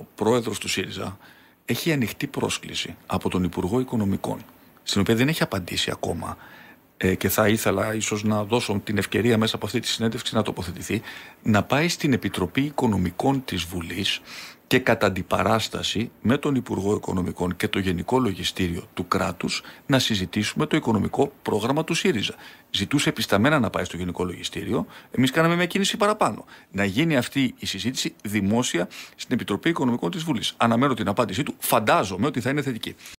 Ο πρόεδρος του ΣΥΡΙΖΑ έχει ανοιχτή πρόσκληση από τον Υπουργό Οικονομικών, στην οποία δεν έχει απαντήσει ακόμα ε, και θα ήθελα ίσως να δώσω την ευκαιρία μέσα από αυτή τη συνέντευξη να τοποθετηθεί, να πάει στην Επιτροπή Οικονομικών της Βουλής και κατά αντιπαράσταση με τον Υπουργό Οικονομικών και το Γενικό Λογιστήριο του κράτους να συζητήσουμε το οικονομικό πρόγραμμα του ΣΥΡΙΖΑ. Ζητούσε επισταμένα να πάει στο Γενικό Λογιστήριο. Εμείς κάναμε μια κίνηση παραπάνω. Να γίνει αυτή η συζήτηση δημόσια στην Επιτροπή Οικονομικών της Βουλής. Αναμένω την απάντησή του. Φαντάζομαι ότι θα είναι θετική.